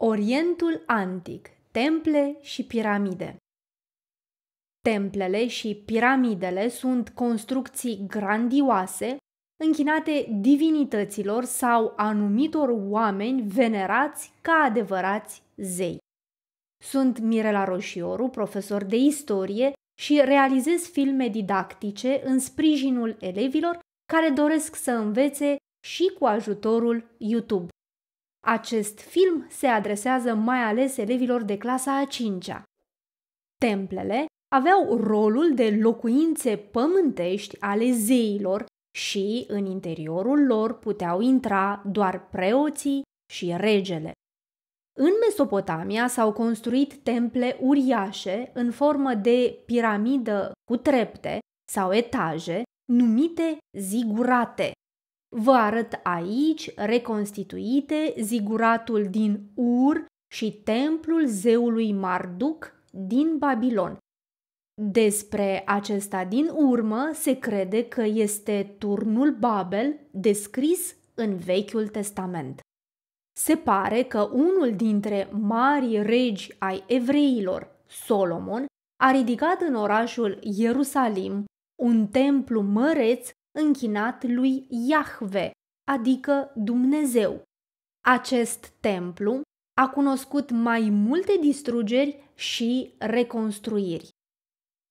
Orientul antic, temple și piramide. Templele și piramidele sunt construcții grandioase închinate divinităților sau anumitor oameni venerați ca adevărați zei. Sunt Mirela Roșioru, profesor de istorie și realizez filme didactice în sprijinul elevilor care doresc să învețe și cu ajutorul YouTube. Acest film se adresează mai ales elevilor de clasa a 5-a. Templele aveau rolul de locuințe pământești ale zeilor și în interiorul lor puteau intra doar preoții și regele. În Mesopotamia s-au construit temple uriașe în formă de piramidă cu trepte sau etaje numite zigurate, Vă arăt aici, reconstituite, ziguratul din Ur și templul zeului Marduk din Babilon. Despre acesta din urmă se crede că este turnul Babel descris în Vechiul Testament. Se pare că unul dintre mari regi ai evreilor, Solomon, a ridicat în orașul Ierusalim un templu măreț închinat lui Iahve, adică Dumnezeu. Acest templu a cunoscut mai multe distrugeri și reconstruiri.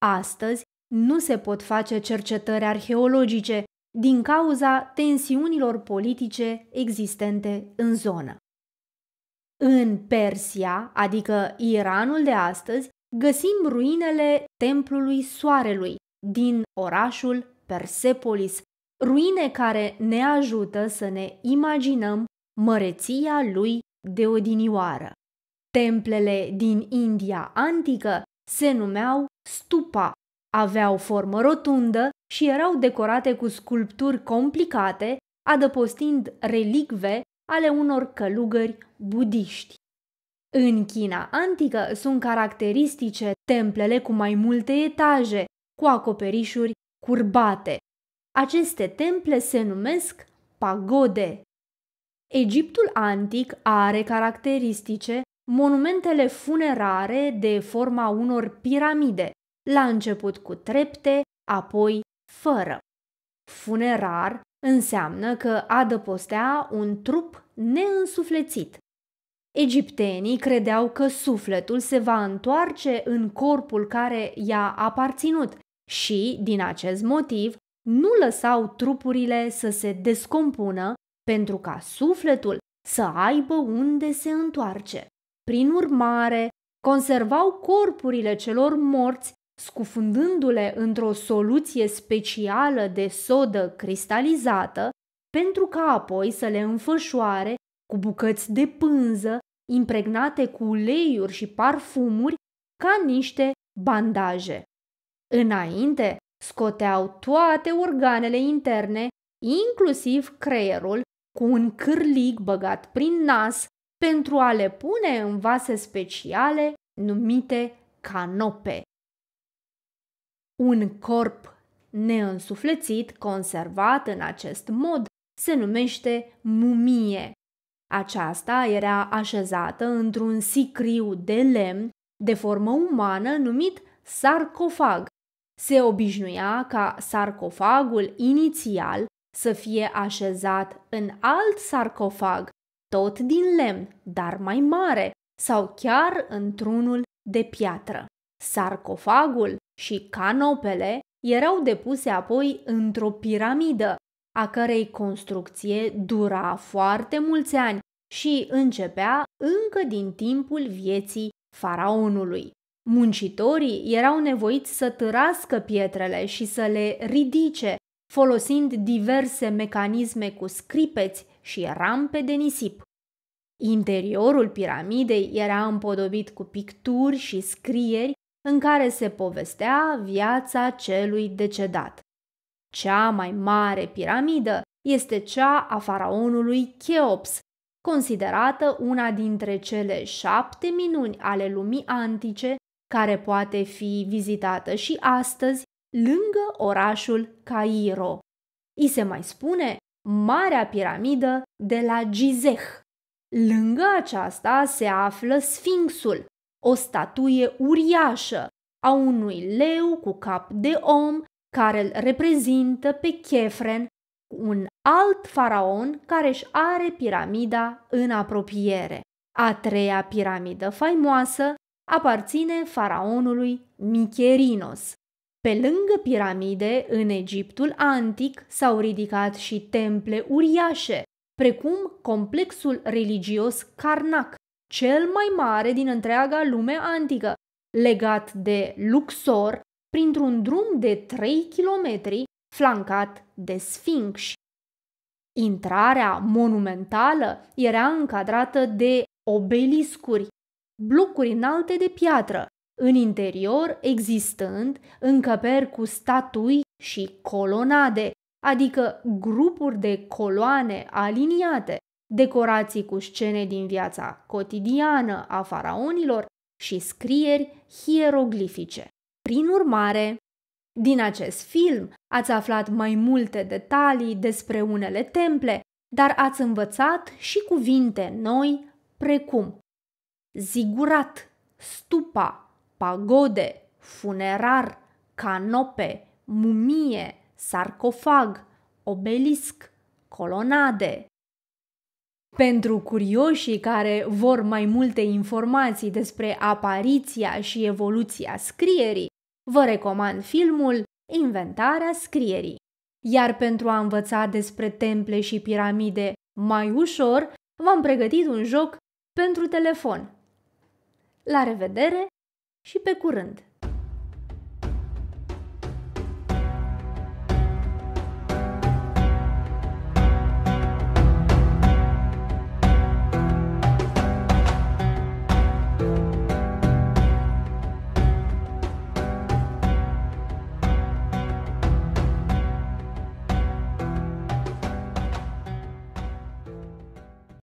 Astăzi nu se pot face cercetări arheologice din cauza tensiunilor politice existente în zonă. În Persia, adică Iranul de astăzi, găsim ruinele Templului Soarelui din orașul Persepolis, ruine care ne ajută să ne imaginăm măreția lui de odinioară. Templele din India antică se numeau stupa, aveau formă rotundă și erau decorate cu sculpturi complicate, adăpostind relicve ale unor călugări budiști. În China antică sunt caracteristice templele cu mai multe etaje, cu acoperișuri curbate. Aceste temple se numesc pagode. Egiptul antic are caracteristice monumentele funerare de forma unor piramide, la început cu trepte, apoi fără. Funerar înseamnă că adăpostea un trup neînsuflețit. Egiptenii credeau că sufletul se va întoarce în corpul care i-a aparținut și, din acest motiv, nu lăsau trupurile să se descompună pentru ca sufletul să aibă unde se întoarce. Prin urmare, conservau corpurile celor morți, scufundându-le într-o soluție specială de sodă cristalizată, pentru ca apoi să le înfășoare cu bucăți de pânză impregnate cu uleiuri și parfumuri ca niște bandaje. Înainte, scoteau toate organele interne, inclusiv creierul, cu un cârlig băgat prin nas pentru a le pune în vase speciale numite canope. Un corp neînsuflețit, conservat în acest mod, se numește mumie. Aceasta era așezată într-un sicriu de lemn de formă umană numit sarcofag se obișnuia ca sarcofagul inițial să fie așezat în alt sarcofag, tot din lemn, dar mai mare, sau chiar într-unul de piatră. Sarcofagul și canopele erau depuse apoi într-o piramidă, a cărei construcție dura foarte mulți ani și începea încă din timpul vieții faraonului. Muncitorii erau nevoiți să târască pietrele și să le ridice, folosind diverse mecanisme cu scripeți și rampe de nisip. Interiorul piramidei era împodobit cu picturi și scrieri în care se povestea viața celui decedat. Cea mai mare piramidă este cea a faraonului Cheops, considerată una dintre cele șapte minuni ale lumii antice care poate fi vizitată și astăzi lângă orașul Cairo. I se mai spune Marea Piramidă de la Gizeh. Lângă aceasta se află Sfinxul, o statuie uriașă a unui leu cu cap de om care îl reprezintă pe Chefren, un alt faraon care își are piramida în apropiere. A treia piramidă faimoasă aparține faraonului Micherinos. Pe lângă piramide, în Egiptul antic s-au ridicat și temple uriașe, precum complexul religios Karnak, cel mai mare din întreaga lume antică, legat de Luxor printr-un drum de 3 km flancat de sfinxi. Intrarea monumentală era încadrată de obeliscuri blocuri înalte de piatră, în interior existând încăperi cu statui și colonade, adică grupuri de coloane aliniate, decorații cu scene din viața cotidiană a faraonilor și scrieri hieroglifice. Prin urmare, din acest film ați aflat mai multe detalii despre unele temple, dar ați învățat și cuvinte noi precum zigurat, stupa, pagode, funerar, canope, mumie, sarcofag, obelisc, colonade. Pentru curioșii care vor mai multe informații despre apariția și evoluția scrierii, vă recomand filmul Inventarea scrierii. Iar pentru a învăța despre temple și piramide mai ușor, v-am pregătit un joc pentru telefon, la revedere și pe curând!